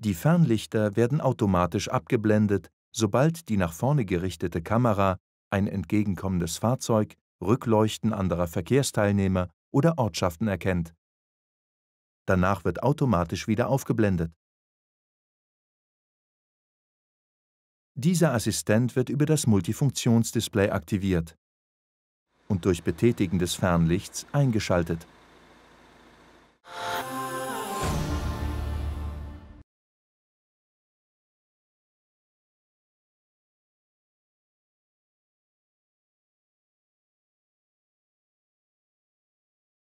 Die Fernlichter werden automatisch abgeblendet, sobald die nach vorne gerichtete Kamera, ein entgegenkommendes Fahrzeug, Rückleuchten anderer Verkehrsteilnehmer oder Ortschaften erkennt. Danach wird automatisch wieder aufgeblendet. Dieser Assistent wird über das Multifunktionsdisplay aktiviert und durch Betätigen des Fernlichts eingeschaltet.